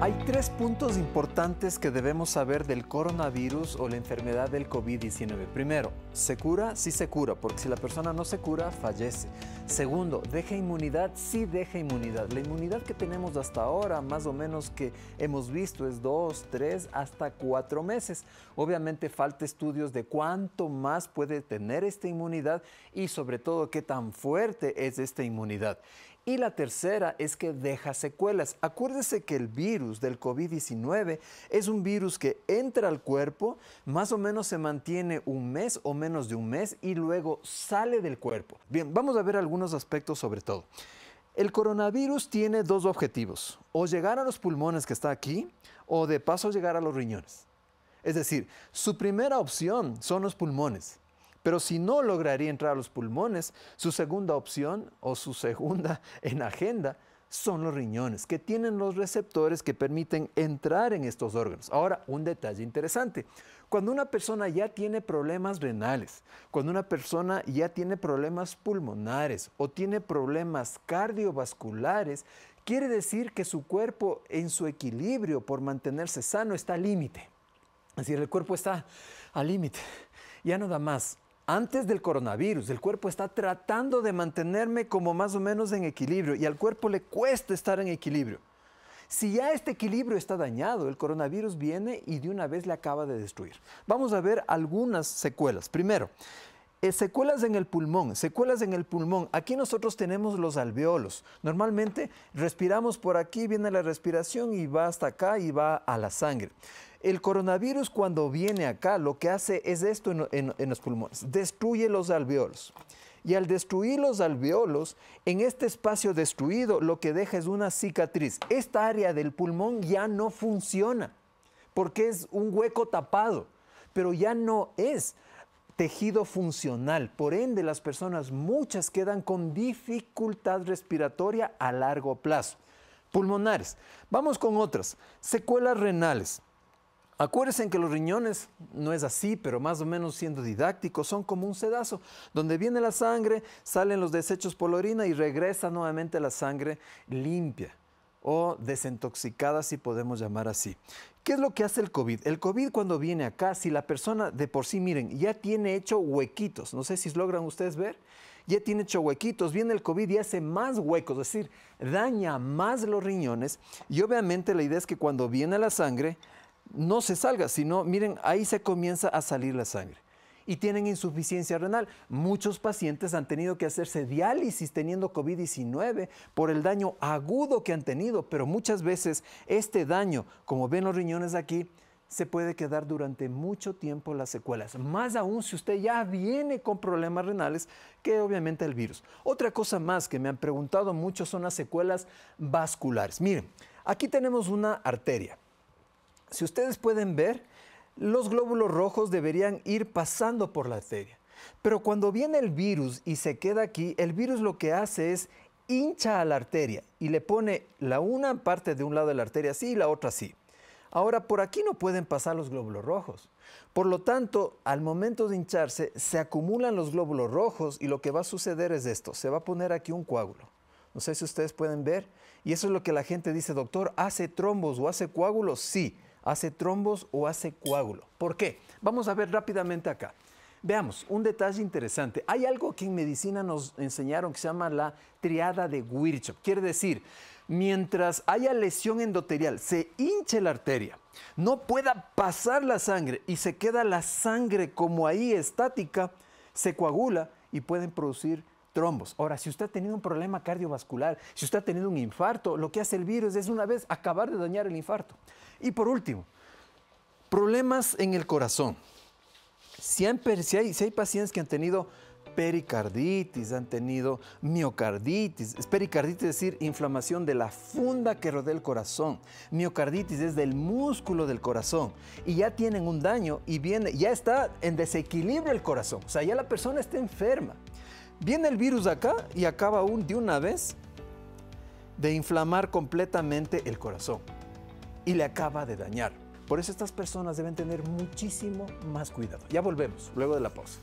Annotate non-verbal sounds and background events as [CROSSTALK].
Hay tres puntos importantes que debemos saber del coronavirus o la enfermedad del COVID-19. Primero, ¿se cura? Sí se cura, porque si la persona no se cura, fallece. Segundo, ¿deja inmunidad? Sí deja inmunidad. La inmunidad que tenemos hasta ahora, más o menos que hemos visto, es dos, tres, hasta cuatro meses. Obviamente falta estudios de cuánto más puede tener esta inmunidad y sobre todo qué tan fuerte es esta inmunidad. Y la tercera es que deja secuelas. Acuérdese que el virus del COVID-19 es un virus que entra al cuerpo, más o menos se mantiene un mes o menos de un mes y luego sale del cuerpo. Bien, vamos a ver algunos aspectos sobre todo. El coronavirus tiene dos objetivos, o llegar a los pulmones que está aquí, o de paso llegar a los riñones. Es decir, su primera opción son los pulmones. Pero si no lograría entrar a los pulmones, su segunda opción o su segunda [LAUGHS] en agenda son los riñones, que tienen los receptores que permiten entrar en estos órganos. Ahora, un detalle interesante. Cuando una persona ya tiene problemas renales, cuando una persona ya tiene problemas pulmonares o tiene problemas cardiovasculares, quiere decir que su cuerpo en su equilibrio por mantenerse sano está al límite. Es decir, el cuerpo está al límite, ya no da más antes del coronavirus, el cuerpo está tratando de mantenerme como más o menos en equilibrio y al cuerpo le cuesta estar en equilibrio. Si ya este equilibrio está dañado, el coronavirus viene y de una vez le acaba de destruir. Vamos a ver algunas secuelas. Primero, eh, secuelas en el pulmón, secuelas en el pulmón. Aquí nosotros tenemos los alveolos. Normalmente respiramos por aquí, viene la respiración y va hasta acá y va a la sangre. El coronavirus cuando viene acá lo que hace es esto en, en los pulmones, destruye los alveolos. Y al destruir los alveolos, en este espacio destruido lo que deja es una cicatriz. Esta área del pulmón ya no funciona porque es un hueco tapado, pero ya no es tejido funcional. Por ende, las personas muchas quedan con dificultad respiratoria a largo plazo. Pulmonares. Vamos con otras. Secuelas renales. Acuérdense que los riñones, no es así, pero más o menos siendo didácticos, son como un sedazo, donde viene la sangre, salen los desechos por la orina y regresa nuevamente la sangre limpia o desintoxicada, si podemos llamar así. ¿Qué es lo que hace el COVID? El COVID cuando viene acá, si la persona de por sí, miren, ya tiene hecho huequitos, no sé si logran ustedes ver, ya tiene hecho huequitos, viene el COVID y hace más huecos, es decir, daña más los riñones y obviamente la idea es que cuando viene la sangre, no se salga, sino, miren, ahí se comienza a salir la sangre y tienen insuficiencia renal. Muchos pacientes han tenido que hacerse diálisis teniendo COVID-19 por el daño agudo que han tenido, pero muchas veces este daño, como ven los riñones aquí, se puede quedar durante mucho tiempo las secuelas, más aún si usted ya viene con problemas renales que obviamente el virus. Otra cosa más que me han preguntado mucho son las secuelas vasculares. Miren, aquí tenemos una arteria. Si ustedes pueden ver, los glóbulos rojos deberían ir pasando por la arteria. Pero cuando viene el virus y se queda aquí, el virus lo que hace es hincha a la arteria y le pone la una parte de un lado de la arteria así y la otra así. Ahora, por aquí no pueden pasar los glóbulos rojos. Por lo tanto, al momento de hincharse, se acumulan los glóbulos rojos y lo que va a suceder es esto. Se va a poner aquí un coágulo. No sé si ustedes pueden ver. Y eso es lo que la gente dice, doctor, ¿hace trombos o hace coágulos? Sí hace trombos o hace coágulo. ¿Por qué? Vamos a ver rápidamente acá. Veamos, un detalle interesante. Hay algo que en medicina nos enseñaron que se llama la triada de Wirchow. Quiere decir, mientras haya lesión endotelial, se hinche la arteria, no pueda pasar la sangre y se queda la sangre como ahí estática, se coagula y pueden producir trombos. Ahora, si usted ha tenido un problema cardiovascular, si usted ha tenido un infarto, lo que hace el virus es una vez acabar de dañar el infarto. Y por último, problemas en el corazón. Si, si, hay, hay pacientes que han tenido pericarditis, han tenido miocarditis. Pericarditis es decir, inflamación de la funda que rodea el corazón. Miocarditis es del músculo del corazón. Y ya tienen un daño y viene, ya está en desequilibrio el corazón. O sea, ya la persona está enferma. Viene el virus acá y acaba un, de una vez de inflamar completamente el corazón y le acaba de dañar. Por eso estas personas deben tener muchísimo más cuidado. Ya volvemos, luego de la pausa.